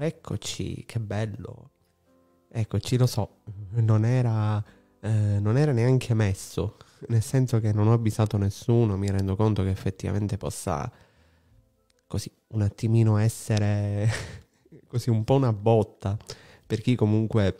eccoci, che bello. Eccoci, lo so, non era, eh, non era neanche messo, nel senso che non ho avvisato nessuno, mi rendo conto che effettivamente possa così un attimino essere così un po' una botta per chi comunque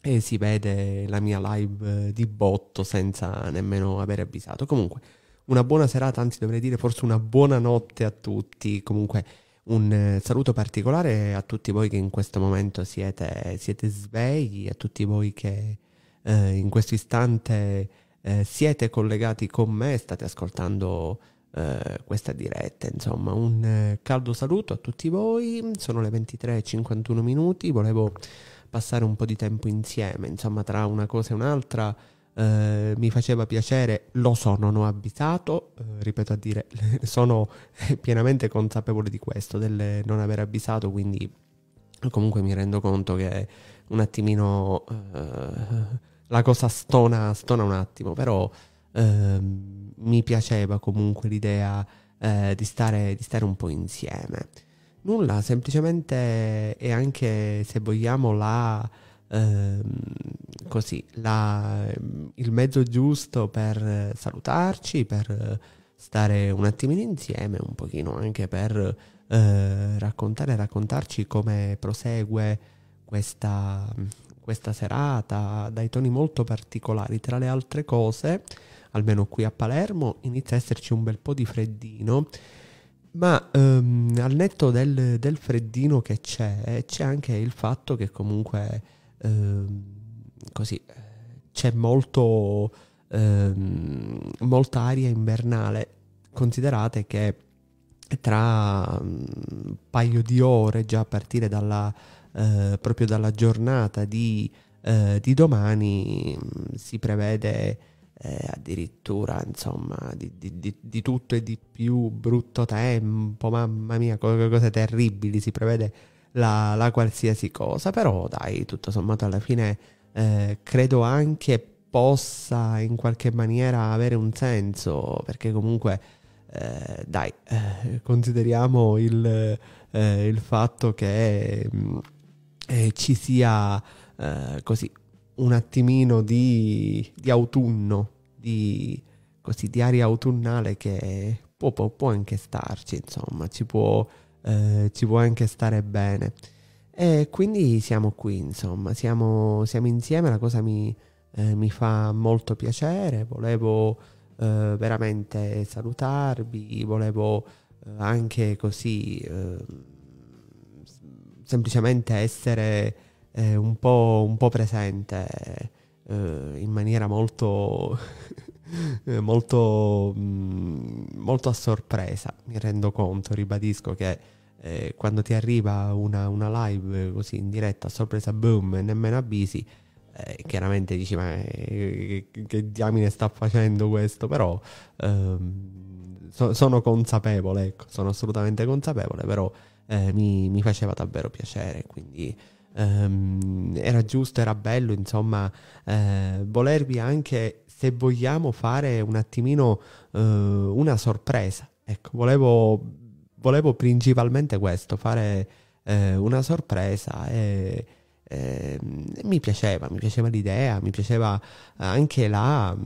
eh, si vede la mia live di botto senza nemmeno aver avvisato. Comunque, una buona serata, anzi dovrei dire forse una buona notte a tutti. Comunque un eh, saluto particolare a tutti voi che in questo momento siete, siete svegli, a tutti voi che eh, in questo istante eh, siete collegati con me, state ascoltando eh, questa diretta. Insomma, un eh, caldo saluto a tutti voi. Sono le 23.51 minuti, volevo passare un po' di tempo insieme, insomma, tra una cosa e un'altra. Eh, mi faceva piacere, lo so, non ho abitato, eh, ripeto a dire, sono eh, pienamente consapevole di questo, del non aver abitato, quindi comunque mi rendo conto che un attimino eh, la cosa stona, stona un attimo, però ehm, mi piaceva comunque l'idea eh, di stare, di stare un po' insieme. Nulla, semplicemente è anche, se vogliamo, la... Ehm, così, la, ehm, il mezzo giusto per salutarci, per eh, stare un attimino insieme, un pochino anche per eh, raccontare e raccontarci come prosegue questa, questa serata, dai toni molto particolari. Tra le altre cose, almeno qui a Palermo, inizia a esserci un bel po' di freddino. Ma ehm, al netto del, del, freddino che c'è, c'è anche il fatto che comunque ehm, così eh, c'è molto, ehm, molta aria invernale. Considerate che tra un mm, paio di ore, già a partire dalla, eh, proprio dalla giornata di, eh, di domani, mm, si prevede eh, addirittura insomma di, di, di, tutto e di più brutto tempo, mamma mia, cose terribili, si prevede la, la qualsiasi cosa, però dai, tutto sommato alla fine eh, credo anche possa in qualche maniera avere un senso, perché comunque, eh, dai, eh, consideriamo il, eh, il, fatto che mm, eh, ci sia così un attimino di, di autunno, di, così, di, aria autunnale che può, può, può, anche starci, insomma, ci può, ci può anche stare bene. E quindi siamo qui, insomma, siamo, siamo insieme, la cosa mi, eh, mi, fa molto piacere, volevo eh, veramente salutarvi, volevo eh, anche così eh, semplicemente essere eh, un po', un, po', presente eh, in maniera molto... molto, mm, molto a sorpresa, mi rendo conto, ribadisco che eh, quando ti arriva una, una, live così in diretta, sorpresa, boom, e nemmeno avvisi, eh, chiaramente dici ma eh, che diamine sta facendo questo, però ehm, so, sono consapevole, ecco, sono assolutamente consapevole, però eh, mi, mi, faceva davvero piacere, quindi ehm, era giusto, era bello, insomma, eh, volervi anche, se vogliamo, fare un attimino eh, una sorpresa. Ecco, volevo volevo principalmente questo, fare eh, una sorpresa e, e, ehm, e, mi piaceva, mi piaceva l'idea, mi piaceva anche la...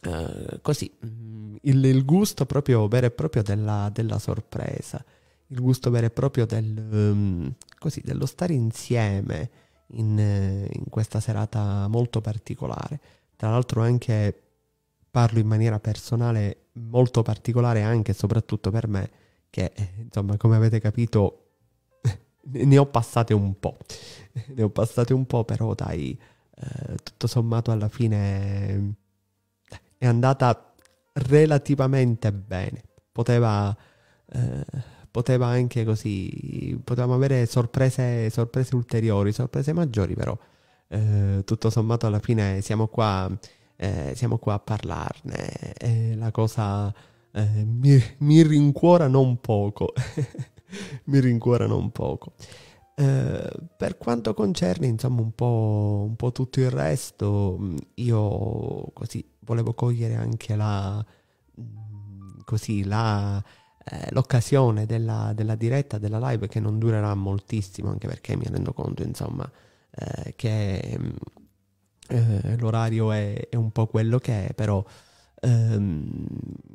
Uh, così, mm, il, il, gusto proprio vero e proprio della, della sorpresa, il gusto vero e proprio del, um, così, dello stare insieme in, in questa serata molto particolare. Tra l'altro anche parlo in maniera personale molto particolare anche e soprattutto per me, che eh, insomma come avete capito ne ho passate un po', ne ho passate un po', però dai, eh, tutto sommato alla fine eh, è andata relativamente bene, poteva, eh, poteva anche così, potevamo avere sorprese, sorprese ulteriori, sorprese maggiori, però eh, tutto sommato alla fine siamo qua, eh, siamo qua a parlarne, la cosa eh, mi, mi, rincuora non poco. mi rincuora non poco. Eh, per quanto concerne insomma un po', un po', tutto il resto, mm, io così volevo cogliere anche la, mm, così, la, eh, l'occasione della, della, diretta, della live che non durerà moltissimo, anche perché mi rendo conto insomma eh, che mm, eh, l'orario è, è, un po' quello che è, però ehm,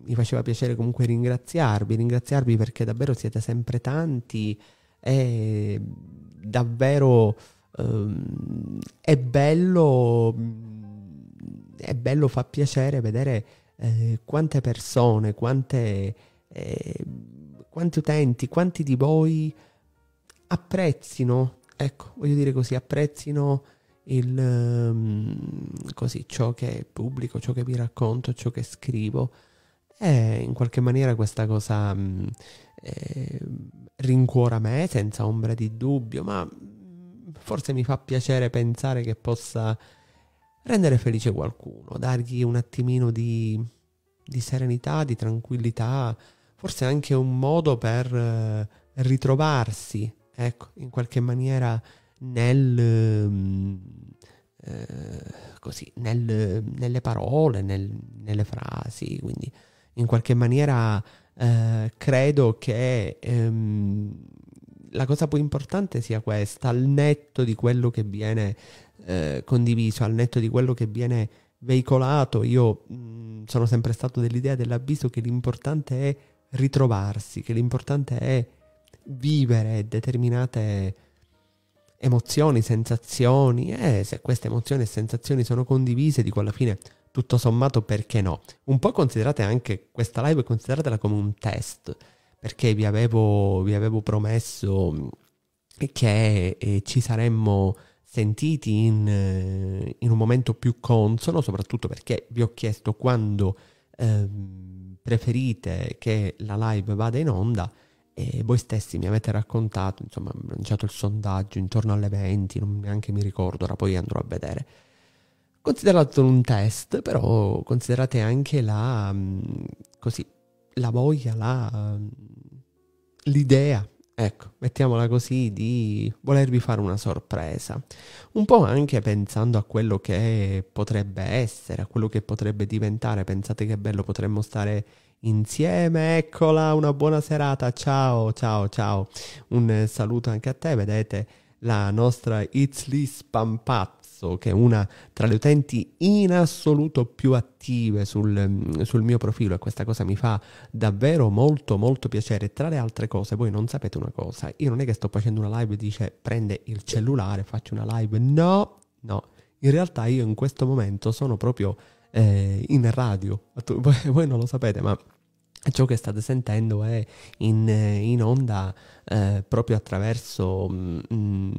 mi faceva piacere comunque ringraziarvi, ringraziarvi perché davvero siete sempre tanti e davvero ehm, è bello, è bello, fa piacere vedere eh, quante persone, quante, eh, quanti utenti, quanti di voi apprezzino, ecco, voglio dire così, apprezzino il, um, così, ciò che pubblico, ciò che vi racconto, ciò che scrivo. E in qualche maniera questa cosa um, eh, rincuora me senza ombra di dubbio, ma mm, forse mi fa piacere pensare che possa rendere felice qualcuno, dargli un attimino di, di serenità, di tranquillità, forse anche un modo per eh, ritrovarsi, ecco, in qualche maniera nel, ehm, eh, così, nel, nelle parole, nel, nelle frasi, quindi in qualche maniera eh, credo che ehm, la cosa più importante sia questa, al netto di quello che viene eh, condiviso, al netto di quello che viene veicolato, io mh, sono sempre stato dell'idea dell'avviso che l'importante è ritrovarsi, che l'importante è vivere determinate emozioni, sensazioni, e eh, se queste emozioni e sensazioni sono condivise, dico alla fine, tutto sommato, perché no? Un po' considerate anche questa live, consideratela come un test, perché vi avevo, vi avevo promesso mm, che eh, ci saremmo sentiti in, eh, in, un momento più consono, soprattutto perché vi ho chiesto quando eh, preferite che la live vada in onda e voi stessi mi avete raccontato, insomma, lanciato il sondaggio intorno alle 20, non neanche mi ricordo, ora poi andrò a vedere. Considerato un test, però considerate anche la, mm, così, la voglia, la, mm, l'idea, ecco, mettiamola così, di volervi fare una sorpresa. Un po' anche pensando a quello che potrebbe essere, a quello che potrebbe diventare. Pensate che bello potremmo stare insieme. Eccola, una buona serata. Ciao, ciao, ciao. Un saluto anche a te, vedete la nostra Itzli Spampazzo, che è una tra le utenti in assoluto più attive sul, mm, sul, mio profilo e questa cosa mi fa davvero molto molto piacere. Tra le altre cose, voi non sapete una cosa, io non è che sto facendo una live e dice prende il cellulare, faccio una live, no, no. In realtà io in questo momento sono proprio eh, in radio, voi non lo sapete, ma ciò che state sentendo è in, in onda eh, proprio attraverso, mh, mm,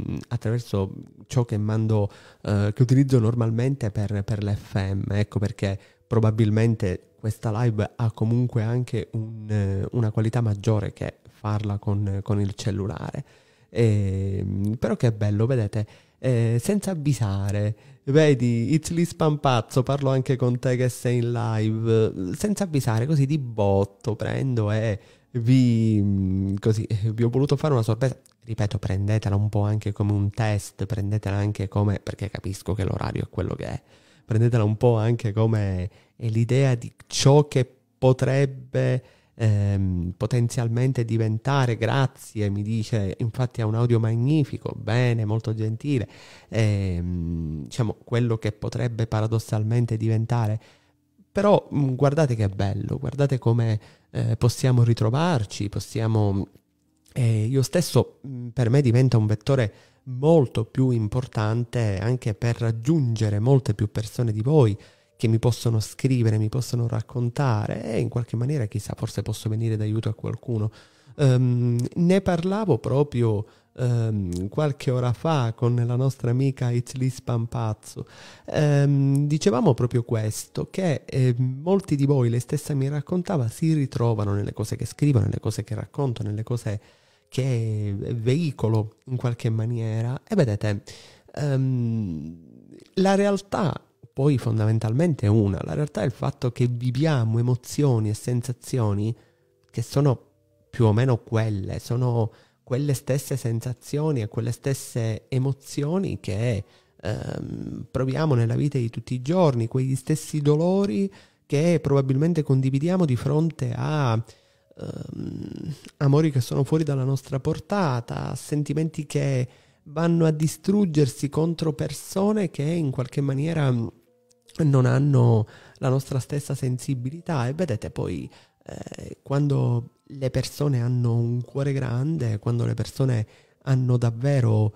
mm, attraverso, ciò che mando, eh, che utilizzo normalmente per, per l'FM. Ecco perché probabilmente questa live ha comunque anche un, eh, una qualità maggiore che farla con, con il cellulare. E, ehm, però che bello, vedete eh, senza avvisare. Vedi, it's Itzli Spampazzo, parlo anche con te che sei in live, senza avvisare, così di botto prendo e vi, mm, così, vi ho voluto fare una sorpresa. Ripeto, prendetela un po' anche come un test, prendetela anche come, perché capisco che l'orario è quello che è, prendetela un po' anche come l'idea di ciò che potrebbe ehm, potenzialmente diventare, grazie, mi dice, infatti ha un audio magnifico, bene, molto gentile, ehm, diciamo quello che potrebbe paradossalmente diventare. Però mh, mm, guardate che bello, guardate come eh, possiamo ritrovarci, possiamo... Eh, io stesso mh, mm, per me diventa un vettore molto più importante anche per raggiungere molte più persone di voi, che mi possono scrivere, mi possono raccontare e in qualche maniera chissà forse posso venire d'aiuto a qualcuno. Um, ne parlavo proprio um, qualche ora fa con la nostra amica Itzlis Pampazzo. Um, ehm, dicevamo proprio questo, che eh, molti di voi, lei stessa mi raccontava, si ritrovano nelle cose che scrivo, nelle cose che racconto, nelle cose che veicolo in qualche maniera. E vedete, la realtà poi fondamentalmente è una. La realtà è il fatto che viviamo emozioni e sensazioni che sono più o meno quelle, sono quelle stesse sensazioni e quelle stesse emozioni che ehm, proviamo nella vita di tutti i giorni, quegli stessi dolori che probabilmente condividiamo di fronte a ehm, amori che sono fuori dalla nostra portata, sentimenti che vanno a distruggersi contro persone che in qualche maniera non hanno la nostra stessa sensibilità e vedete poi eh, quando le persone hanno un cuore grande, quando le persone hanno davvero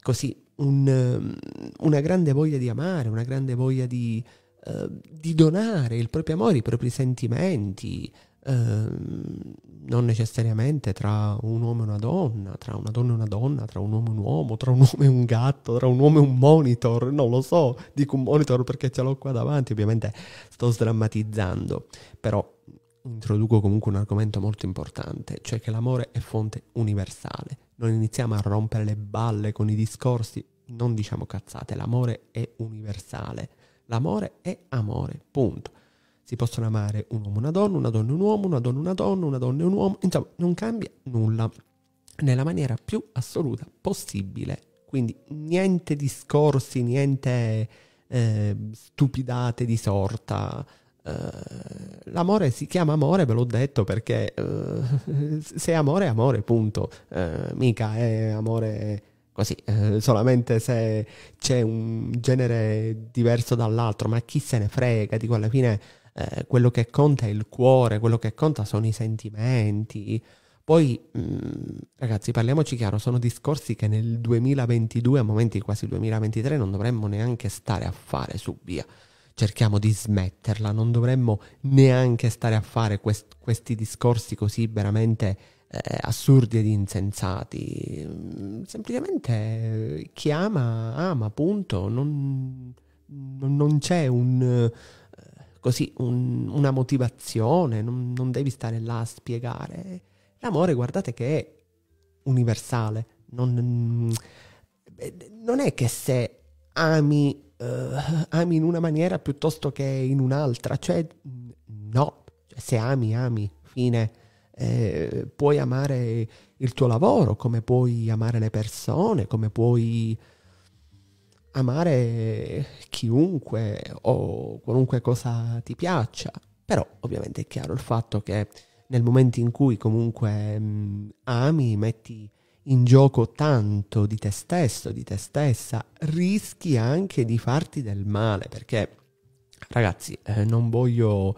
così un, ehm, una grande voglia di amare, una grande voglia di, eh, di donare il proprio amore, i propri sentimenti, ehm, non necessariamente tra un uomo e una donna, tra una donna e una donna, tra un uomo e un uomo, tra un uomo e un gatto, tra un uomo e un monitor, non lo so, dico un monitor perché ce l'ho qua davanti, ovviamente sto sdrammatizzando, però introduco comunque un argomento molto importante, cioè che l'amore è fonte universale. Non iniziamo a rompere le balle con i discorsi, non diciamo cazzate, l'amore è universale. L'amore è amore, punto si possono amare un uomo, una donna, una donna, un uomo, una donna, una donna, una donna, un uomo, insomma, non cambia nulla nella maniera più assoluta possibile. Quindi niente discorsi, niente eh, stupidate di sorta. Eh, l'amore si chiama amore, ve l'ho detto, perché eh, se è amore è amore, punto. Eh, mica è amore così, eh, solamente se c'è un genere diverso dall'altro, ma chi se ne frega, dico alla fine eh, quello che conta è il cuore, quello che conta sono i sentimenti. Poi, mh, mm, ragazzi, parliamoci chiaro, sono discorsi che nel 2022, a momenti quasi 2023, non dovremmo neanche stare a fare su via. Cerchiamo di smetterla, non dovremmo neanche stare a fare quest- questi discorsi così veramente eh, assurdi ed insensati. Mm, semplicemente eh, chi ama, ama, punto. Non, non c'è un così un, una motivazione, non, non devi stare là a spiegare. L'amore, guardate che è universale, non, non è che se ami Uh, ami in una maniera piuttosto che in un'altra. Cioè, no, cioè, se ami, ami, fine. Eh, puoi amare il tuo lavoro, come puoi amare le persone, come puoi amare chiunque o qualunque cosa ti piaccia, però ovviamente è chiaro il fatto che nel momento in cui comunque mh, mm, ami, metti in gioco tanto di te stesso, di te stessa, rischi anche di farti del male, perché ragazzi, eh, non voglio...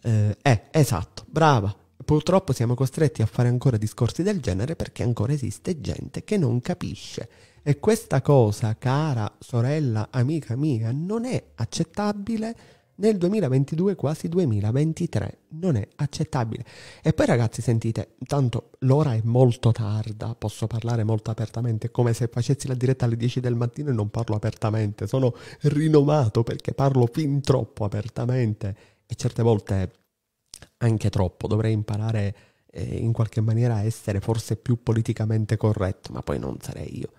Eh, eh esatto, brava, Purtroppo siamo costretti a fare ancora discorsi del genere perché ancora esiste gente che non capisce. E questa cosa, cara sorella, amica mia, non è accettabile nel 2022, quasi 2023. Non è accettabile. E poi ragazzi, sentite, intanto l'ora è molto tarda, posso parlare molto apertamente, come se facessi la diretta alle 10 del mattino e non parlo apertamente. Sono rinomato perché parlo fin troppo apertamente e certe volte anche troppo, dovrei imparare eh, in qualche maniera a essere forse più politicamente corretto, ma poi non sarei io.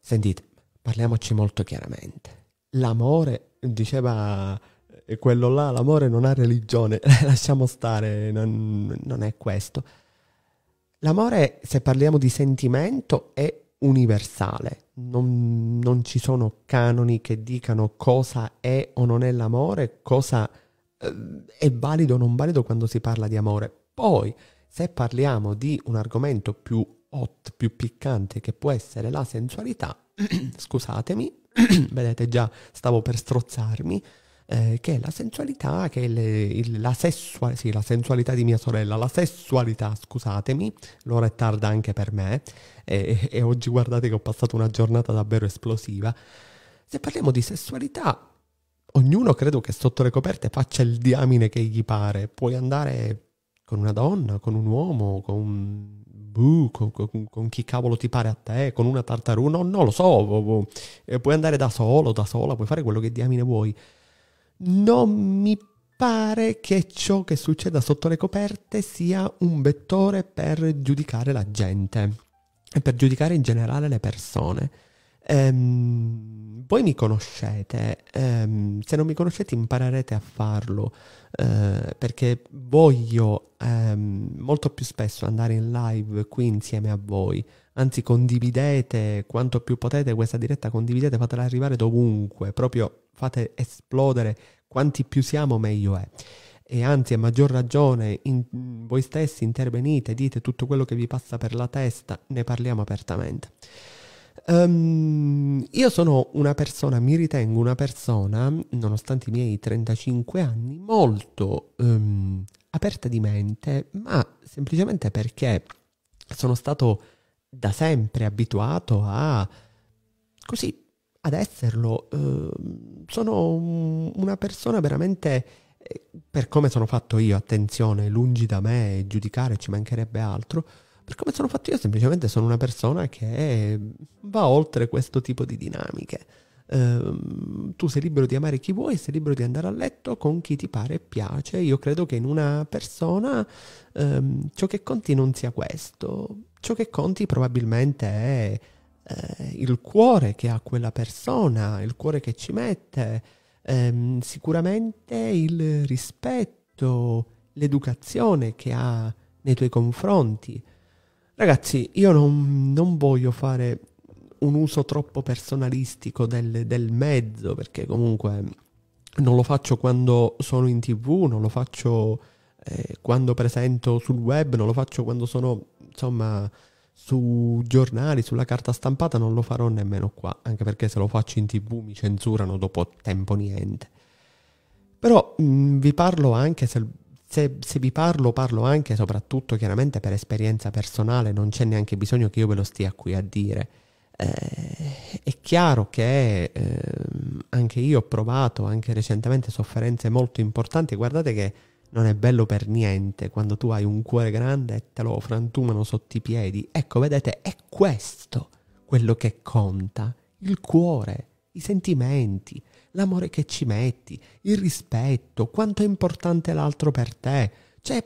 Sentite, parliamoci molto chiaramente. L'amore, diceva eh, quello là, l'amore non ha religione, lasciamo stare, non, non è questo. L'amore, se parliamo di sentimento, è universale. Non, non, ci sono canoni che dicano cosa è o non è l'amore, cosa è valido o non valido quando si parla di amore. Poi, se parliamo di un argomento più hot, più piccante, che può essere la sensualità, scusatemi, vedete già stavo per strozzarmi, eh, che è la sensualità, che è le, il, la, sessua, sì, la sensualità di mia sorella, la sessualità, scusatemi, l'ora è tarda anche per me e, e oggi guardate che ho passato una giornata davvero esplosiva. Se parliamo di sessualità, ognuno credo che sotto le coperte faccia il diamine che gli pare. Puoi andare con una donna, con un uomo, con Buh, con, con, con, chi cavolo ti pare a te, con una tartaruga, no, no, lo so, eh, puoi andare da solo, da sola, puoi fare quello che diamine vuoi. Non mi pare che ciò che succeda sotto le coperte sia un vettore per giudicare la gente e per giudicare in generale le persone. Ehm, voi mi conoscete, ehm, se non mi conoscete imparerete a farlo eh, perché voglio ehm, molto più spesso andare in live qui insieme a voi. Anzi, condividete quanto più potete questa diretta, condividete, fatela arrivare dovunque, proprio fate esplodere quanti più siamo meglio è e anzi a maggior ragione in, voi stessi intervenite, dite tutto quello che vi passa per la testa, ne parliamo apertamente. Um, io sono una persona, mi ritengo una persona, nonostante i miei 35 anni, molto um, aperta di mente, ma semplicemente perché sono stato da sempre abituato a così ad esserlo. Uh, sono una persona veramente eh, per come sono fatto io, attenzione, lungi da me giudicare, ci mancherebbe altro per come sono fatto io, semplicemente sono una persona che va oltre questo tipo di dinamiche. Uh, tu sei libero di amare chi vuoi, sei libero di andare a letto con chi ti pare e piace. Io credo che in una persona uh, ciò che conti non sia questo. Ciò che conti probabilmente è uh, il cuore che ha quella persona, il cuore che ci mette, um, sicuramente il rispetto, l'educazione che ha nei tuoi confronti. Ragazzi, io non, non voglio fare un uso troppo personalistico del, del mezzo, perché comunque non lo faccio quando sono in tv, non lo faccio eh, quando presento sul web, non lo faccio quando sono, insomma, su giornali, sulla carta stampata, non lo farò nemmeno qua, anche perché se lo faccio in tv mi censurano dopo tempo niente. Però mh, mm, vi parlo anche se se, se, vi parlo, parlo anche e soprattutto chiaramente per esperienza personale, non c'è neanche bisogno che io ve lo stia qui a dire. Eh, è chiaro che eh, anche io ho provato anche recentemente sofferenze molto importanti. Guardate che non è bello per niente quando tu hai un cuore grande e te lo frantumano sotto i piedi. Ecco, vedete, è questo quello che conta: il cuore, i sentimenti, l'amore che ci metti, il rispetto, quanto è importante l'altro per te. Cioè,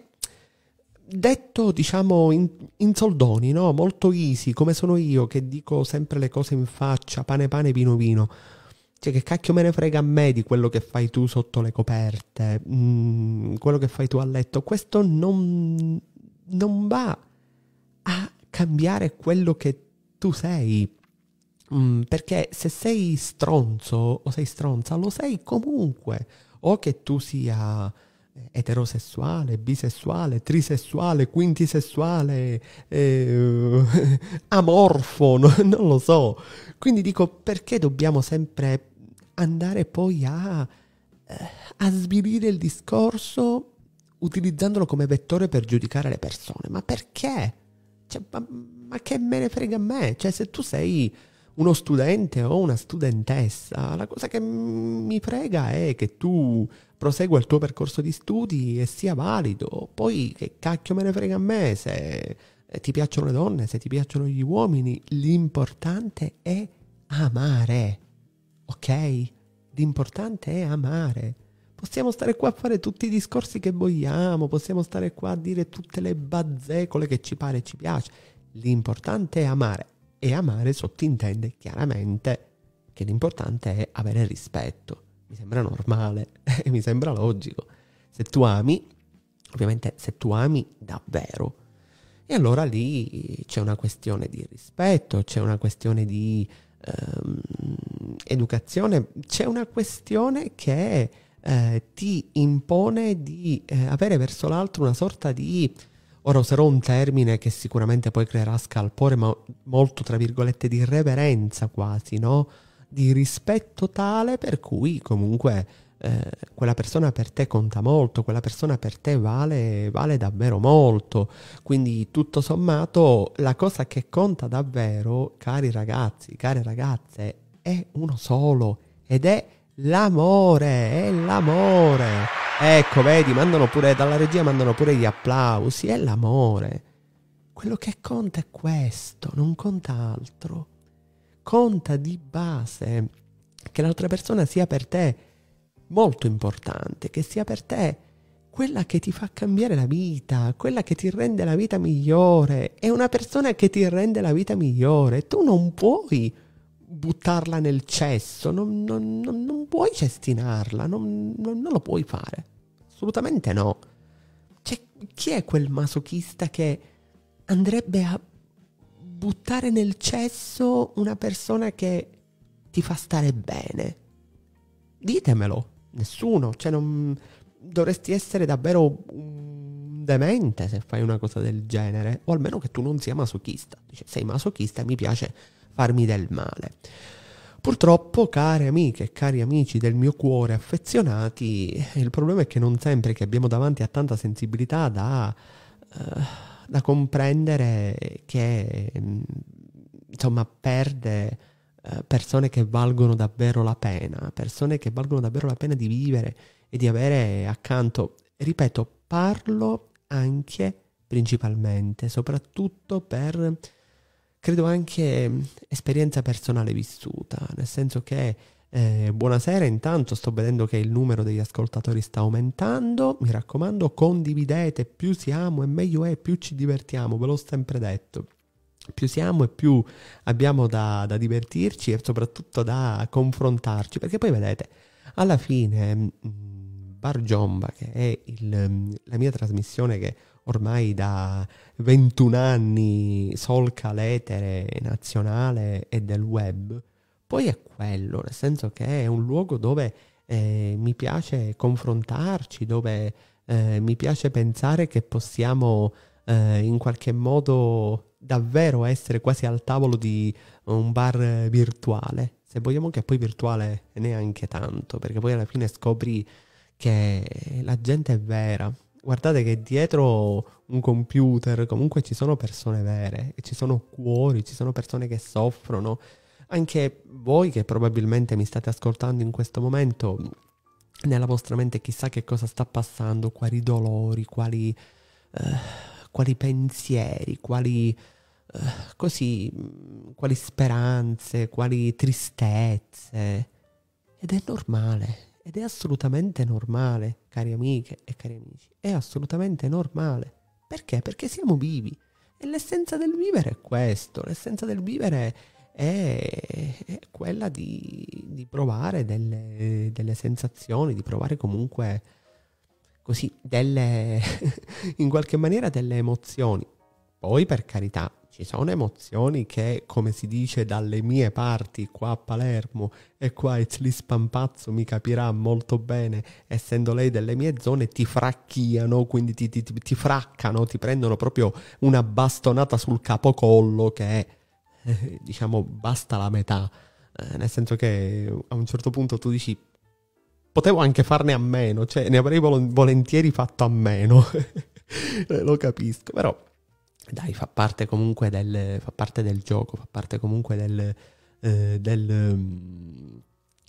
detto diciamo in, in soldoni, no? Molto easy, come sono io che dico sempre le cose in faccia, pane pane, vino vino. Cioè, che cacchio me ne frega a me di quello che fai tu sotto le coperte, mm, quello che fai tu a letto. Questo non, non va a cambiare quello che tu sei. Mm, perché se sei stronzo o sei stronza, lo sei comunque. O che tu sia eh, eterosessuale, bisessuale, trisessuale, quintisessuale, eh, amorfo, no, non lo so. Quindi dico perché dobbiamo sempre andare poi a, eh, a svilire il discorso utilizzandolo come vettore per giudicare le persone. Ma perché? Cioè, ma, ma, che me ne frega a me? Cioè, se tu sei uno studente o una studentessa, la cosa che mi prega è che tu prosegua il tuo percorso di studi e sia valido. Poi che cacchio me ne frega a me se eh, ti piacciono le donne, se ti piacciono gli uomini, l'importante è amare. Ok? L'importante è amare. Possiamo stare qua a fare tutti i discorsi che vogliamo, possiamo stare qua a dire tutte le bazzecole che ci pare e ci piace. L'importante è amare. E amare sottintende chiaramente che l'importante è avere rispetto. Mi sembra normale mi sembra logico. Se tu ami, ovviamente se tu ami davvero, e allora lì c'è una questione di rispetto, c'è una questione di ehm, educazione, c'è una questione che eh, ti impone di eh, avere verso l'altro una sorta di Ora userò un termine che sicuramente poi creerà scalpore, ma molto tra virgolette di reverenza quasi, no? Di rispetto tale per cui comunque eh, quella persona per te conta molto, quella persona per te vale, vale davvero molto. Quindi tutto sommato la cosa che conta davvero, cari ragazzi, care ragazze, è uno solo ed è l'amore, è l'amore. Ecco, vedi, mandano pure dalla regia mandano pure gli applausi, è l'amore. Quello che conta è questo, non conta altro. Conta di base che l'altra persona sia per te molto importante, che sia per te quella che ti fa cambiare la vita, quella che ti rende la vita migliore, è una persona che ti rende la vita migliore. Tu non puoi buttarla nel cesso, non, non, non, non puoi cestinarla, non, lo puoi fare. Assolutamente no. Cioè, chi è quel masochista che andrebbe a buttare nel cesso una persona che ti fa stare bene? Ditemelo, nessuno, cioè non, dovresti essere davvero un mm, demente se fai una cosa del genere, o almeno che tu non sia masochista. Dice, sei masochista, mi piace farmi del male. Purtroppo, care amiche e cari amici del mio cuore affezionati, il problema è che non sempre che abbiamo davanti a tanta sensibilità da, uh, da comprendere che mm, insomma perde uh, persone che valgono davvero la pena, persone che valgono davvero la pena di vivere e di avere accanto. Ripeto, parlo anche principalmente, soprattutto per credo anche esperienza personale vissuta, nel senso che eh, buonasera, intanto sto vedendo che il numero degli ascoltatori sta aumentando, mi raccomando condividete, più siamo e meglio è, più ci divertiamo, ve l'ho sempre detto. Più siamo e più abbiamo da, da divertirci e soprattutto da confrontarci, perché poi vedete, alla fine mm, Bar Giomba, che è il, mm, la mia trasmissione che ormai da 21 anni solca l'etere nazionale e del web, poi è quello, nel senso che è un luogo dove eh, mi piace confrontarci, dove eh, mi piace pensare che possiamo eh, in qualche modo davvero essere quasi al tavolo di un bar virtuale, se vogliamo che poi virtuale neanche tanto, perché poi alla fine scopri che la gente è vera, guardate che dietro un computer comunque ci sono persone vere, ci sono cuori, ci sono persone che soffrono. Anche voi che probabilmente mi state ascoltando in questo momento, nella vostra mente chissà che cosa sta passando, quali dolori, quali, eh, quali pensieri, quali, eh, così, quali speranze, quali tristezze. Ed è normale, ed è assolutamente normale cari amiche e cari amici, è assolutamente normale. Perché? Perché siamo vivi. E l'essenza del vivere è questo, l'essenza del vivere è, è quella di, di provare delle, delle, sensazioni, di provare comunque così delle, in qualche maniera delle emozioni. Poi per carità, ci sono emozioni che, come si dice dalle mie parti, qua a Palermo e qua Itzlis Pampazzo mi capirà molto bene, essendo lei delle mie zone, ti fracchiano, quindi ti, ti, ti fraccano, ti prendono proprio una bastonata sul capocollo che, eh, diciamo, basta la metà. Eh, nel senso che a un certo punto tu dici, potevo anche farne a meno, cioè ne avrei volentieri fatto a meno, lo capisco, però dai, fa parte comunque del, fa parte del gioco, fa parte comunque del, eh, del mm,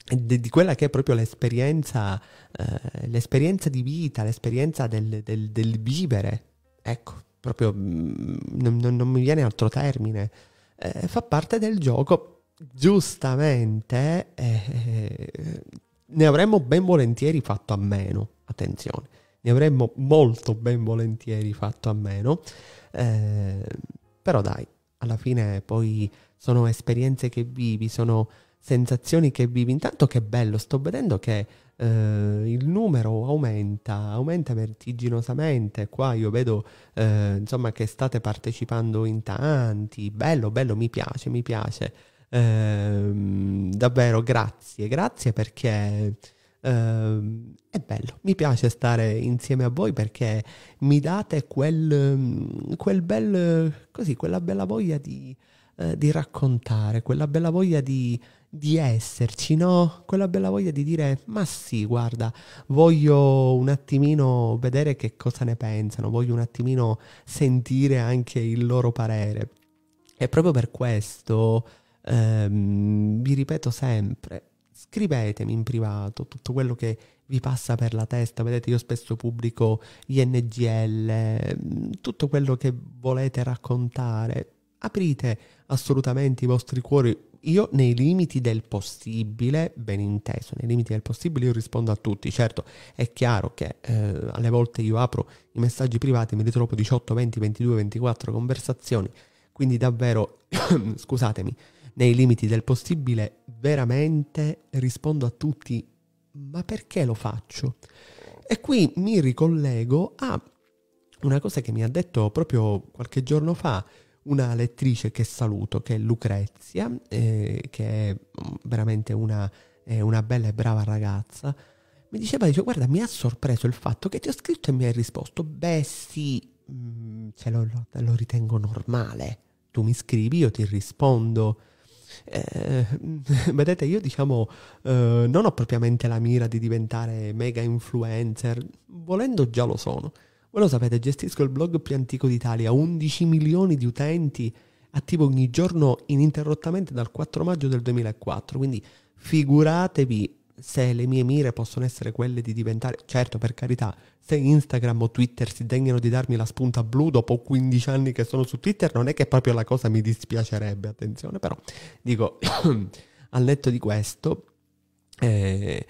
di, di quella che è proprio l'esperienza, eh, l'esperienza di vita, l'esperienza del, del, del vivere, ecco, proprio mm, non, non, mi viene altro termine, eh, fa parte del gioco, giustamente eh, ne avremmo ben volentieri fatto a meno, attenzione, ne avremmo molto ben volentieri fatto a meno, eh, però dai, alla fine poi sono esperienze che vivi, sono sensazioni che vivi. Intanto che bello, sto vedendo che eh, il numero aumenta, aumenta vertiginosamente. Qua io vedo eh, insomma che state partecipando in tanti. Bello, bello, mi piace, mi piace. Eh, davvero grazie, grazie perché Uh, è bello, mi piace stare insieme a voi perché mi date quel, mm, quel bel, così, quella bella voglia di, uh, di raccontare, quella bella voglia di, di, esserci, no? Quella bella voglia di dire, ma sì, guarda, voglio un attimino vedere che cosa ne pensano, voglio un attimino sentire anche il loro parere. E proprio per questo, um, vi ripeto sempre, scrivetemi in privato tutto quello che vi passa per la testa, vedete io spesso pubblico gli NGL, mm, tutto quello che volete raccontare, aprite assolutamente i vostri cuori, io nei limiti del possibile, ben inteso, nei limiti del possibile io rispondo a tutti, certo è chiaro che eh, alle volte io apro i messaggi privati, mi ritrovo 18, 20, 22, 24 conversazioni, quindi davvero, scusatemi, nei limiti del possibile, veramente rispondo a tutti, ma perché lo faccio? E qui mi ricollego a una cosa che mi ha detto proprio qualche giorno fa una lettrice che saluto, che è Lucrezia, eh, che è mm, veramente una, eh, una bella e brava ragazza mi diceva, dice, guarda, mi ha sorpreso il fatto che ti ho scritto e mi hai risposto, beh sì, mh, mm, cioè, lo, lo, ritengo normale, tu mi scrivi, io ti rispondo, eh, vedete, io diciamo eh, non ho propriamente la mira di diventare mega influencer, volendo già lo sono. Voi lo sapete, gestisco il blog più antico d'Italia, 11 milioni di utenti, attivo ogni giorno ininterrottamente dal 4 maggio del 2004, quindi figuratevi se le mie mire possono essere quelle di diventare, certo per carità, se Instagram o Twitter si degnano di darmi la spunta blu dopo 15 anni che sono su Twitter, non è che proprio la cosa mi dispiacerebbe, attenzione, però dico, al netto di questo, eh,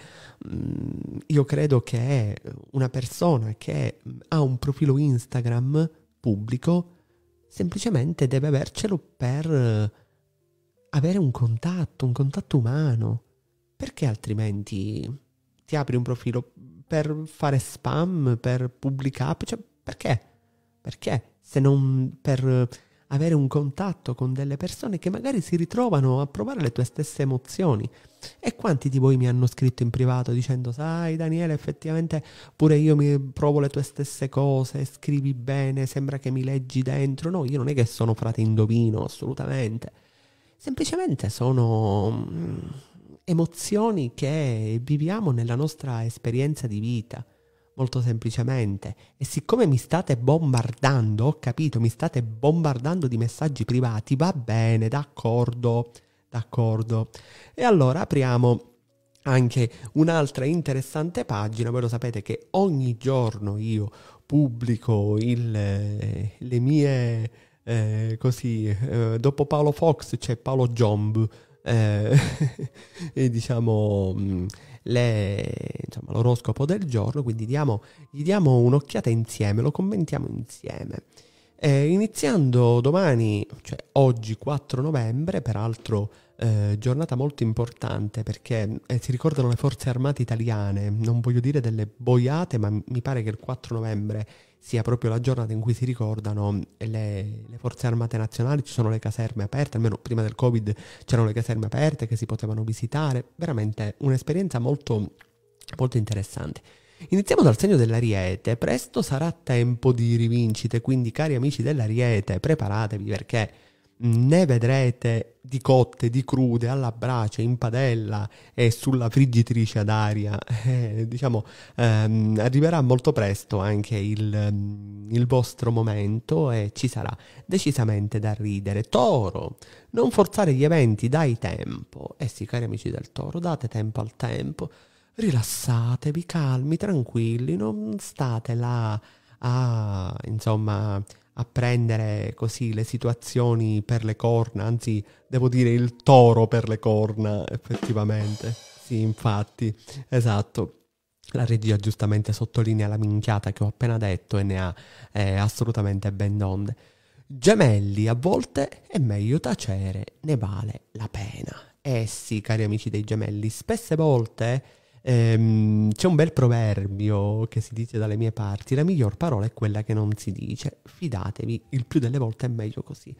mm, io credo che una persona che ha un profilo Instagram pubblico semplicemente deve avercelo per eh, avere un contatto, un contatto umano perché altrimenti ti apri un profilo per fare spam, per pubblicare, cioè perché? Perché se non per avere un contatto con delle persone che magari si ritrovano a provare le tue stesse emozioni. E quanti di voi mi hanno scritto in privato dicendo, sai Daniele, effettivamente pure io mi provo le tue stesse cose, scrivi bene, sembra che mi leggi dentro. No, io non è che sono frate indovino, assolutamente. Semplicemente sono mm, emozioni che viviamo nella nostra esperienza di vita, molto semplicemente. E siccome mi state bombardando, ho capito, mi state bombardando di messaggi privati, va bene, d'accordo, d'accordo. E allora apriamo anche un'altra interessante pagina, voi lo sapete che ogni giorno io pubblico il, eh, le mie... Eh, così, eh, dopo Paolo Fox c'è Paolo Giomb, eh, e diciamo mm, le, insomma, l'oroscopo del giorno, quindi diamo, gli diamo un'occhiata insieme, lo commentiamo insieme. Eh, iniziando domani, cioè oggi 4 novembre, peraltro eh, giornata molto importante perché eh, si ricordano le forze armate italiane, non voglio dire delle boiate, ma mi pare che il 4 novembre sia proprio la giornata in cui si ricordano le, le, forze armate nazionali, ci sono le caserme aperte, almeno prima del Covid c'erano le caserme aperte che si potevano visitare, veramente un'esperienza molto, molto interessante. Iniziamo dal segno dell'ariete, presto sarà tempo di rivincite, quindi cari amici dell'ariete preparatevi perché ne vedrete di cotte, di crude, alla brace, in padella e sulla friggitrice ad aria. Eh, diciamo, ehm, arriverà molto presto anche il, il, vostro momento e ci sarà decisamente da ridere. Toro, non forzare gli eventi, dai tempo. Eh sì, cari amici del toro, date tempo al tempo. Rilassatevi, calmi, tranquilli, non state là a, insomma a prendere così le situazioni per le corna, anzi devo dire il toro per le corna effettivamente. Sì, infatti, esatto. La regia giustamente sottolinea la minchiata che ho appena detto e ne ha eh, assolutamente ben donde. Gemelli, a volte è meglio tacere, ne vale la pena. Eh sì, cari amici dei gemelli, spesse volte Ehm, c'è un bel proverbio che si dice dalle mie parti, la miglior parola è quella che non si dice, fidatevi, il più delle volte è meglio così.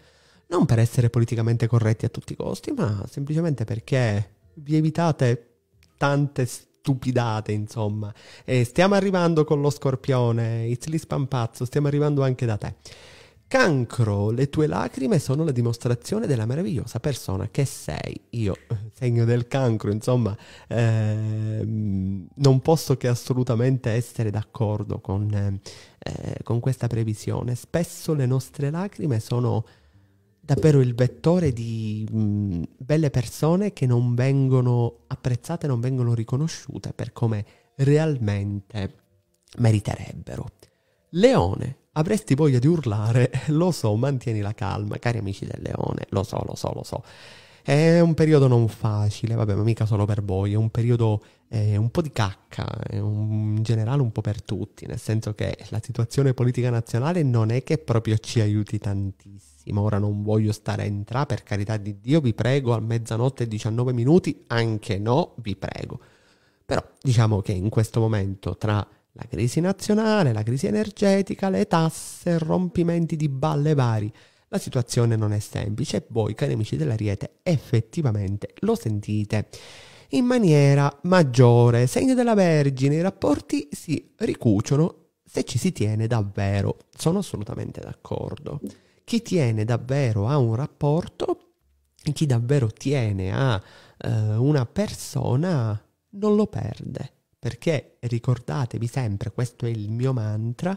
Non per essere politicamente corretti a tutti i costi, ma semplicemente perché vi evitate tante stupidate, insomma. E stiamo arrivando con lo scorpione, it's Itzlis Pampazzo, stiamo arrivando anche da te. Cancro, le tue lacrime sono la dimostrazione della meravigliosa persona che sei. Io, eh, segno del cancro, insomma, eh, non posso che assolutamente essere d'accordo con, eh, eh, con questa previsione. Spesso le nostre lacrime sono davvero il vettore di mh, mm, belle persone che non vengono apprezzate, non vengono riconosciute per come realmente meriterebbero. Leone, Avresti voglia di urlare, lo so, mantieni la calma, cari amici del leone, lo so, lo so, lo so. È un periodo non facile, vabbè, ma mica solo per voi, è un periodo eh, un po' di cacca, è un, in generale un po' per tutti, nel senso che la situazione politica nazionale non è che proprio ci aiuti tantissimo. Ora non voglio stare a entrare, per carità di Dio, vi prego, a mezzanotte e 19 minuti, anche no, vi prego. Però diciamo che in questo momento tra la crisi nazionale, la crisi energetica, le tasse, rompimenti di balle vari. La situazione non è semplice e voi, cari amici della Riete, effettivamente lo sentite. In maniera maggiore, segno della Vergine, i rapporti si ricuciono se ci si tiene davvero. Sono assolutamente d'accordo. Chi tiene davvero a un rapporto, chi davvero tiene a eh, una persona, non lo perde. Perché ricordatevi sempre, questo è il mio mantra,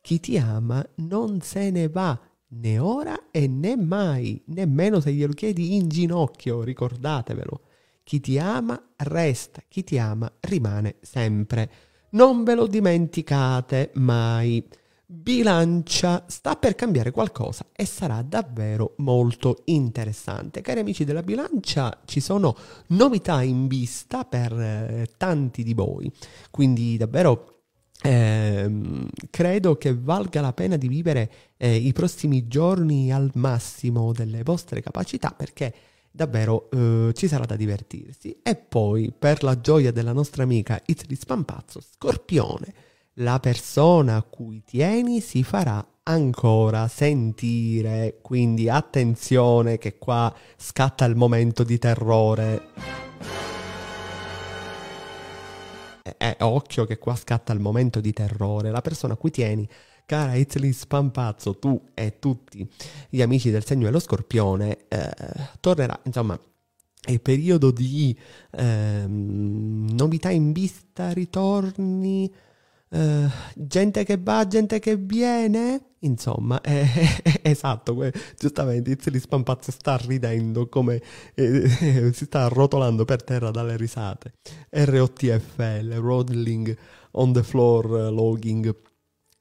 chi ti ama non se ne va né ora e né mai, nemmeno se glielo chiedi in ginocchio, ricordatevelo. Chi ti ama resta, chi ti ama rimane sempre. Non ve lo dimenticate mai bilancia sta per cambiare qualcosa e sarà davvero molto interessante. Cari amici della bilancia, ci sono novità in vista per eh, tanti di voi, quindi davvero eh, credo che valga la pena di vivere eh, i prossimi giorni al massimo delle vostre capacità perché davvero eh, ci sarà da divertirsi. E poi, per la gioia della nostra amica Itri Spampazzo, Scorpione la persona a cui tieni si farà ancora sentire, quindi attenzione che qua scatta il momento di terrore. Eh, eh, occhio che qua scatta il momento di terrore, la persona a cui tieni cara Itzli Spampazzo, tu e tutti gli amici del segno dello scorpione, eh, tornerà, insomma, è periodo di ehm, novità in vista, ritorni, eh, gente che va, gente che viene. Insomma, eh, esatto, giustamente il Izzeli Spampazzo sta ridendo come eh, si sta arrotolando per terra dalle risate. ROTFL, Rodling on the floor eh, logging.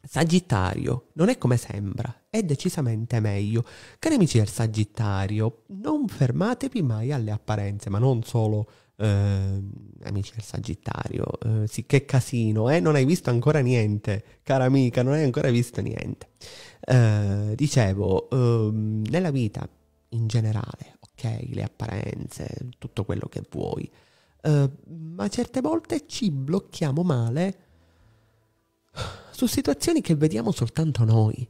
Sagittario, non è come sembra, è decisamente meglio. Cari amici del Sagittario, non fermatevi mai alle apparenze, ma non solo eh, amici del Sagittario, eh, sì che casino, eh, non hai visto ancora niente, cara amica, non hai ancora visto niente. Eh, dicevo, ehm, nella vita in generale, ok, le apparenze, tutto quello che vuoi, eh, ma certe volte ci blocchiamo male su situazioni che vediamo soltanto noi.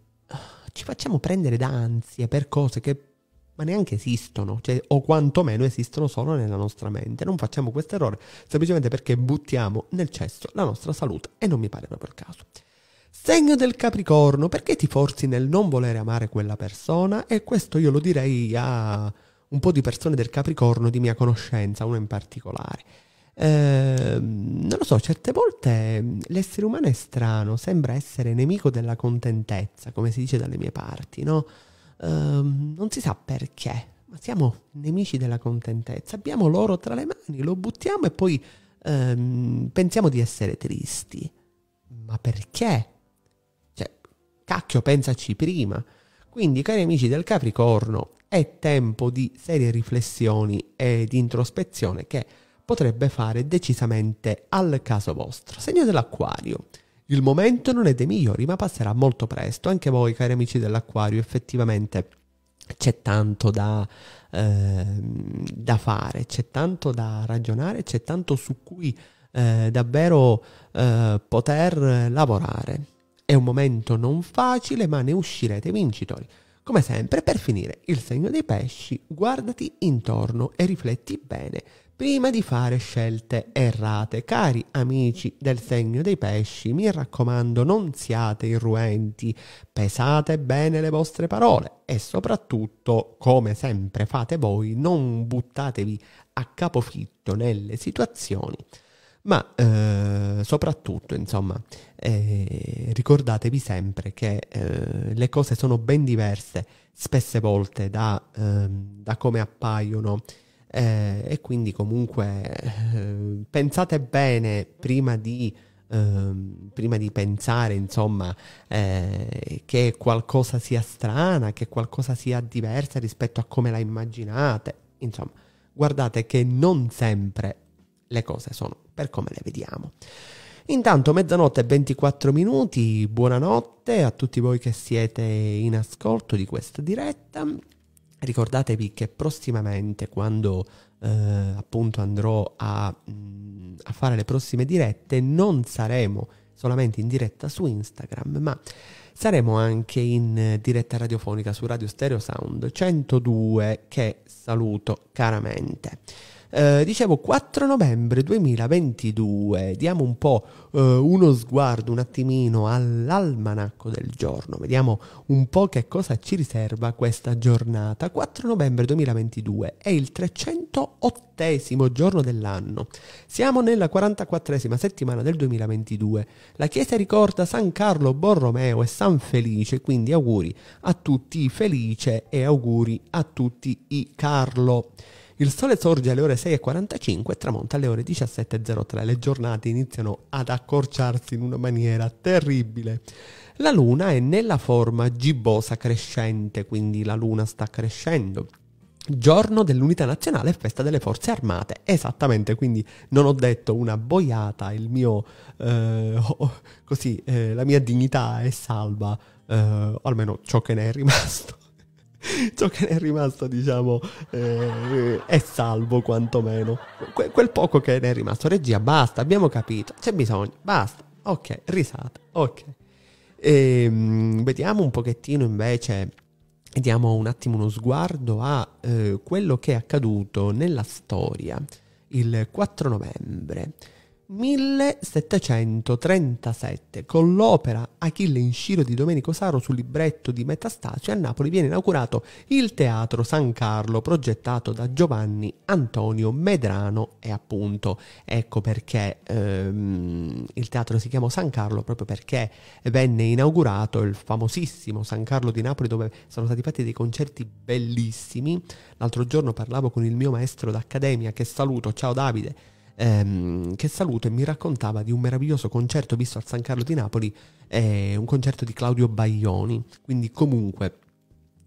Ci facciamo prendere da ansie per cose che ma neanche esistono, cioè, o quantomeno esistono solo nella nostra mente. Non facciamo questo errore semplicemente perché buttiamo nel cesto la nostra salute e non mi pare proprio il caso. Segno del Capricorno, perché ti forzi nel non volere amare quella persona? E questo io lo direi a un po' di persone del Capricorno di mia conoscenza, una in particolare. Eh, non lo so, certe volte l'essere umano è strano, sembra essere nemico della contentezza, come si dice dalle mie parti, no? ehm, non si sa perché, ma siamo nemici della contentezza, abbiamo l'oro tra le mani, lo buttiamo e poi ehm, pensiamo di essere tristi. Ma perché? Cioè, cacchio, pensaci prima. Quindi, cari amici del Capricorno, è tempo di serie riflessioni e di introspezione che potrebbe fare decisamente al caso vostro. Segno dell'acquario. Il momento non è dei migliori, ma passerà molto presto. Anche voi, cari amici dell'acquario, effettivamente c'è tanto da, eh, da fare, c'è tanto da ragionare, c'è tanto su cui eh, davvero eh, poter lavorare. È un momento non facile, ma ne uscirete vincitori. Come sempre, per finire il segno dei pesci, guardati intorno e rifletti bene prima di fare scelte errate. Cari amici del segno dei pesci, mi raccomando, non siate irruenti, pesate bene le vostre parole e soprattutto, come sempre fate voi, non buttatevi a capofitto nelle situazioni. Ma eh, soprattutto, insomma, eh, ricordatevi sempre che eh, le cose sono ben diverse spesse volte da, ehm, da come appaiono eh, e quindi comunque eh, pensate bene prima di, ehm, prima di pensare insomma eh, che qualcosa sia strana, che qualcosa sia diversa rispetto a come la immaginate, insomma guardate che non sempre le cose sono per come le vediamo. Intanto mezzanotte e 24 minuti, buonanotte a tutti voi che siete in ascolto di questa diretta. Ricordatevi che prossimamente, quando eh, appunto andrò a, mm, a fare le prossime dirette, non saremo solamente in diretta su Instagram, ma saremo anche in diretta radiofonica su Radio Stereo Sound 102 che saluto caramente. Eh, dicevo 4 novembre 2022, diamo un po' eh, uno sguardo un attimino all'almanacco del giorno, vediamo un po' che cosa ci riserva questa giornata. 4 novembre 2022 è il 308 giorno dell'anno, siamo nella 44esima settimana del 2022, la Chiesa ricorda San Carlo Borromeo e San Felice, quindi auguri a tutti i Felice e auguri a tutti i Carlo. Il sole sorge alle ore 6.45 e tramonta alle ore 17.03. Le giornate iniziano ad accorciarsi in una maniera terribile. La luna è nella forma gibbosa crescente, quindi la luna sta crescendo. Giorno dell'unità nazionale e festa delle forze armate, esattamente, quindi non ho detto una boiata, il mio, eh, così, eh, la mia dignità è salva, eh, o almeno ciò che ne è rimasto. ciò che ne è rimasto, diciamo, eh, è salvo quantomeno. Que- quel poco che ne è rimasto. Regia, basta, abbiamo capito, c'è bisogno, basta. Ok, risate, ok. E, ehm, vediamo un pochettino invece, diamo un attimo uno sguardo a eh, quello che è accaduto nella storia il 4 novembre. 1737, con l'opera Achille in Sciro di Domenico Saro sul libretto di Metastasio, a Napoli viene inaugurato il Teatro San Carlo, progettato da Giovanni Antonio Medrano e appunto ecco perché ehm, il teatro si chiamò San Carlo, proprio perché venne inaugurato il famosissimo San Carlo di Napoli dove sono stati fatti dei concerti bellissimi. L'altro giorno parlavo con il mio maestro d'accademia che saluto, ciao Davide ehm, che saluto e mi raccontava di un meraviglioso concerto visto al San Carlo di Napoli, eh, un concerto di Claudio Baglioni. Quindi comunque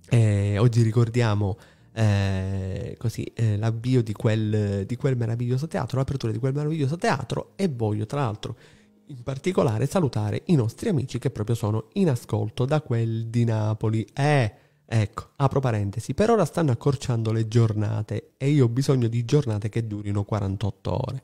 eh, oggi ricordiamo eh, così, eh, l'avvio di quel, di quel, meraviglioso teatro, l'apertura di quel meraviglioso teatro e voglio tra l'altro in particolare salutare i nostri amici che proprio sono in ascolto da quel di Napoli. Eh! Ecco, apro parentesi, per ora stanno accorciando le giornate e io ho bisogno di giornate che durino 48 ore.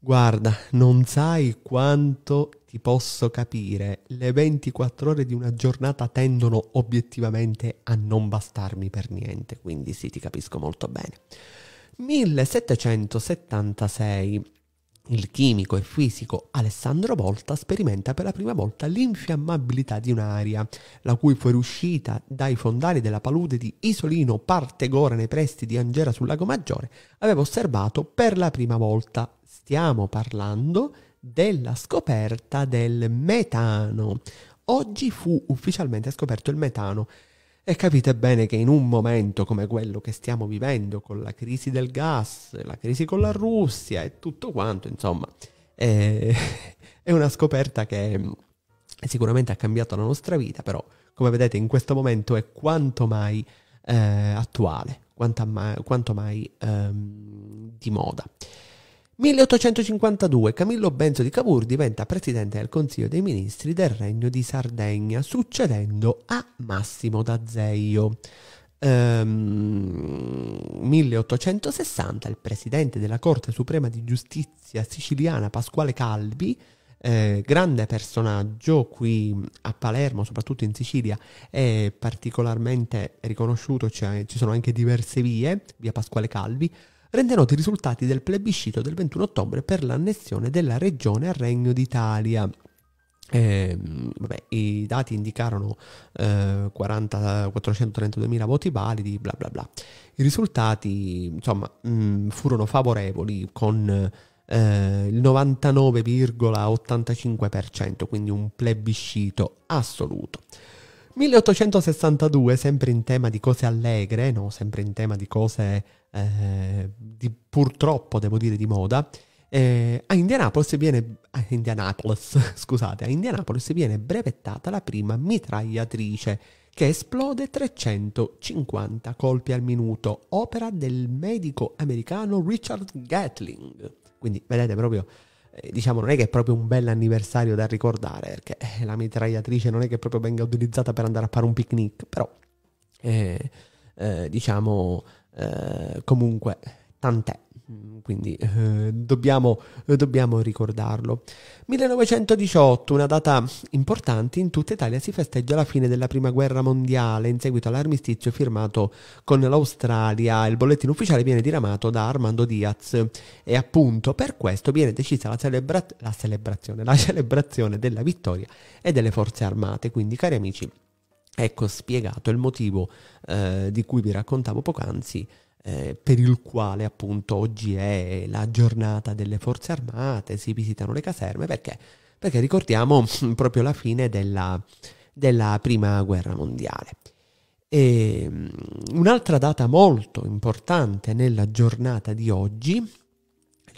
Guarda, non sai quanto ti posso capire, le 24 ore di una giornata tendono obiettivamente a non bastarmi per niente, quindi sì, ti capisco molto bene. 1776 il chimico e fisico Alessandro Volta sperimenta per la prima volta l'infiammabilità di un'aria, la cui fuoriuscita dai fondali della palude di Isolino Partegora nei presti di Angera sul Lago Maggiore aveva osservato per la prima volta. Stiamo parlando della scoperta del metano. Oggi fu ufficialmente scoperto il metano, e capite bene che in un momento come quello che stiamo vivendo, con la crisi del gas, la crisi con la Russia e tutto quanto, insomma, è, eh, è una scoperta che mm, sicuramente ha cambiato la nostra vita, però come vedete in questo momento è quanto mai eh, attuale, quanto mai, quanto mai ehm, di moda. 1852 Camillo Benzo di Cavour diventa presidente del Consiglio dei Ministri del Regno di Sardegna, succedendo a Massimo d'Azeio. Um, 1860 il presidente della Corte Suprema di Giustizia siciliana Pasquale Calvi eh, grande personaggio qui a Palermo, soprattutto in Sicilia, è particolarmente riconosciuto, cioè, ci sono anche diverse vie, via Pasquale Calvi, rende noti i risultati del plebiscito del 21 ottobre per l'annessione della regione al Regno d'Italia. Eh, vabbè, I dati indicarono eh, 40, 432.000 voti validi, bla bla bla. I risultati, insomma, mh, mm, furono favorevoli con eh, il 99,85%, quindi un plebiscito assoluto. 1862, sempre in tema di cose allegre, no? sempre in tema di cose eh, di, purtroppo devo dire di moda, eh, a, Indianapolis viene, a, Indianapolis, scusate, a Indianapolis viene brevettata la prima mitragliatrice che esplode 350 colpi al minuto, opera del medico americano Richard Gatling. Quindi vedete proprio eh, diciamo non è che è proprio un bel anniversario da ricordare perché eh, la mitragliatrice non è che proprio venga utilizzata per andare a fare un picnic però eh, eh, diciamo eh, comunque, tant'è. Mm, quindi eh, dobbiamo, dobbiamo ricordarlo. 1918, una data importante, in tutta Italia si festeggia la fine della prima guerra mondiale in seguito all'armistizio firmato con l'Australia. Il bollettino ufficiale viene diramato da Armando Diaz e appunto per questo viene decisa la, celebra- la celebrazione, la celebrazione della vittoria e delle forze armate. Quindi cari amici, ecco spiegato il motivo eh, di cui vi raccontavo poc'anzi, eh, per il quale appunto oggi è la giornata delle forze armate, si visitano le caserme, perché? Perché ricordiamo proprio la fine della, della prima guerra mondiale. E, ehm, un'altra data molto importante nella giornata di oggi,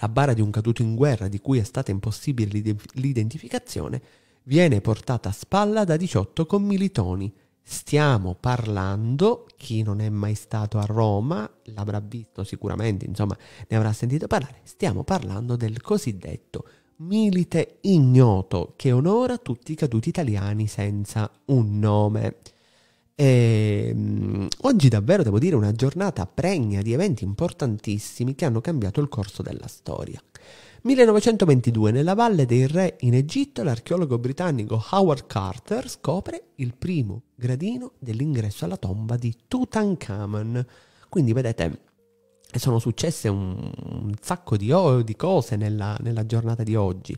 la bara di un caduto in guerra di cui è stata impossibile l'identificazione, viene portata a spalla da 18 commilitoni Stiamo parlando, chi non è mai stato a Roma l'avrà visto sicuramente, insomma ne avrà sentito parlare, stiamo parlando del cosiddetto milite ignoto che onora tutti i caduti italiani senza un nome. E, ehm, oggi davvero devo dire una giornata pregna di eventi importantissimi che hanno cambiato il corso della storia. 1922, nella Valle dei Re in Egitto, l'archeologo britannico Howard Carter scopre il primo gradino dell'ingresso alla tomba di Tutankhamon. Quindi vedete, sono successe un, un sacco di, di cose nella, nella, giornata di oggi.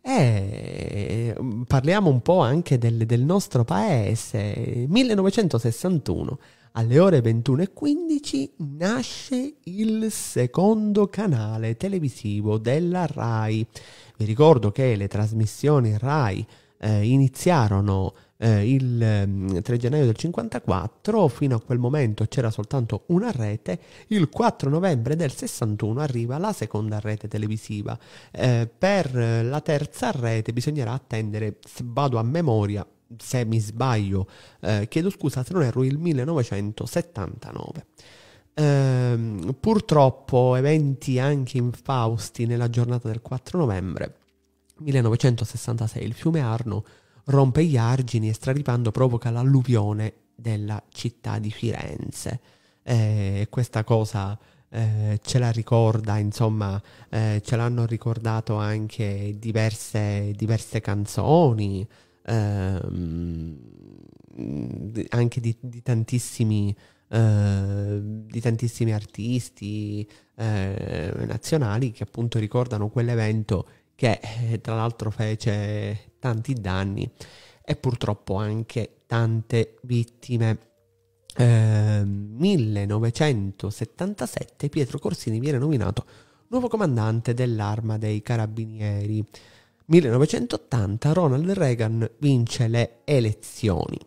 E mm, parliamo un po' anche del, del nostro paese. 1961 alle ore 21.15 nasce il secondo canale televisivo della RAI. Vi ricordo che le trasmissioni RAI eh, iniziarono eh, il 3 mm, gennaio del 54, fino a quel momento c'era soltanto una rete, il 4 novembre del 61 arriva la seconda rete televisiva. Eh, per la terza rete bisognerà attendere, vado a memoria, se mi sbaglio, eh, chiedo scusa se non erro, il 1979. Ehm, purtroppo eventi anche infausti nella giornata del 4 novembre 1966 il fiume Arno rompe gli argini e straripando provoca l'alluvione della città di Firenze. Eh, questa cosa eh, ce la ricorda, insomma, eh, ce l'hanno ricordato anche diverse, diverse canzoni, ehm, anche di, di tantissimi eh, di tantissimi artisti eh, nazionali che appunto ricordano quell'evento che eh, tra l'altro fece tanti danni e purtroppo anche tante vittime. 1977 ehm, Pietro Corsini viene nominato nuovo comandante dell'arma dei carabinieri. 1980 Ronald Reagan vince le elezioni.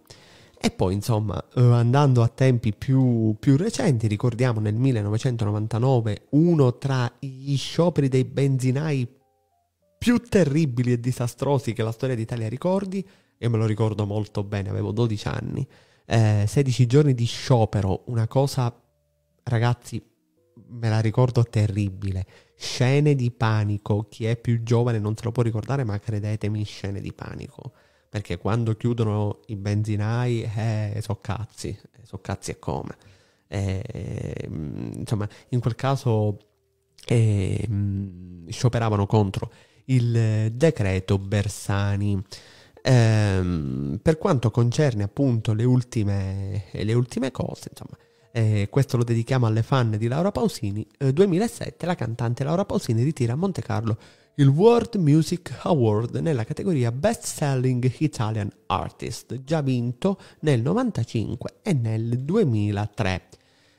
E poi, insomma, eh, andando a tempi più, più, recenti, ricordiamo nel 1999 uno tra gli scioperi dei benzinai più terribili e disastrosi che la storia d'Italia ricordi, e me lo ricordo molto bene, avevo 12 anni, eh, 16 giorni di sciopero, una cosa, ragazzi, me la ricordo terribile. Scene di panico, chi è più giovane non se lo può ricordare, ma credetemi, scene di panico. Perché quando chiudono i benzinai, eh, so cazzi, eh, so cazzi e come. Eh, mm, insomma, in quel caso eh, scioperavano contro il decreto Bersani. Eh, per quanto concerne appunto le ultime, le ultime cose, insomma, eh, questo lo dedichiamo alle fan di Laura Pausini, eh, 2007 la cantante Laura Pausini ritira a Monte Carlo il World Music Award nella categoria Best Selling Italian Artist, già vinto nel 1995 e nel 2003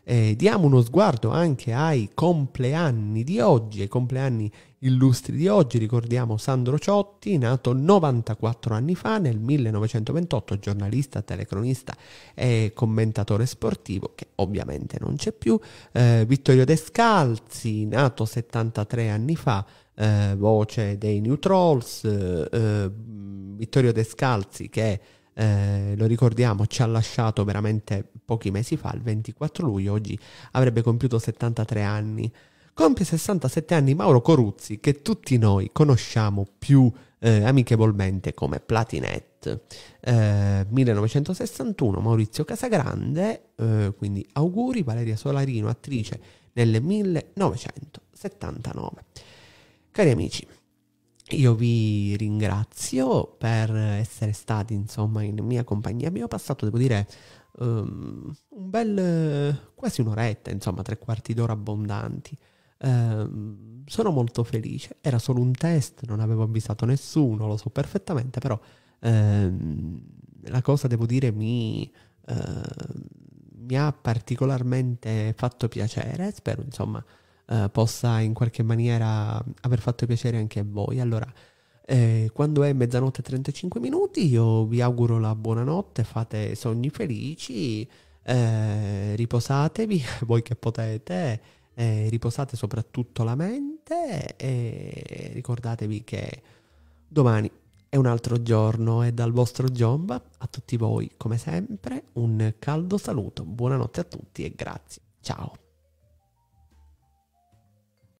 eh, diamo uno sguardo anche ai compleanni di oggi, ai compleanni illustri di oggi. Ricordiamo Sandro Ciotti, nato 94 anni fa, nel 1928, giornalista, telecronista e commentatore sportivo, che ovviamente non c'è più. Eh, Vittorio Descalzi, nato 73 anni fa, eh, voce dei New Trolls. Eh, eh, Vittorio Descalzi che è eh, lo ricordiamo, ci ha lasciato veramente pochi mesi fa, il 24 luglio, oggi avrebbe compiuto 73 anni. Compie 67 anni Mauro Coruzzi, che tutti noi conosciamo più eh, amichevolmente come Platinette. Eh, 1961 Maurizio Casagrande, eh, quindi auguri, Valeria Solarino, attrice nel 1979. Cari amici, io vi ringrazio per essere stati insomma in mia compagnia. Abbiamo passato, devo dire, um, un bel quasi un'oretta, insomma, tre quarti d'ora abbondanti. Um, sono molto felice. Era solo un test, non avevo avvisato nessuno, lo so perfettamente, però um, la cosa devo dire mi, uh, mi ha particolarmente fatto piacere. Spero, insomma eh, possa in qualche maniera aver fatto piacere anche a voi. Allora, eh, quando è mezzanotte e 35 minuti, io vi auguro la buonanotte, fate sogni felici, eh, riposatevi voi che potete, eh, riposate soprattutto la mente e ricordatevi che domani è un altro giorno e dal vostro Giomba a tutti voi, come sempre, un caldo saluto, buonanotte a tutti e grazie. Ciao.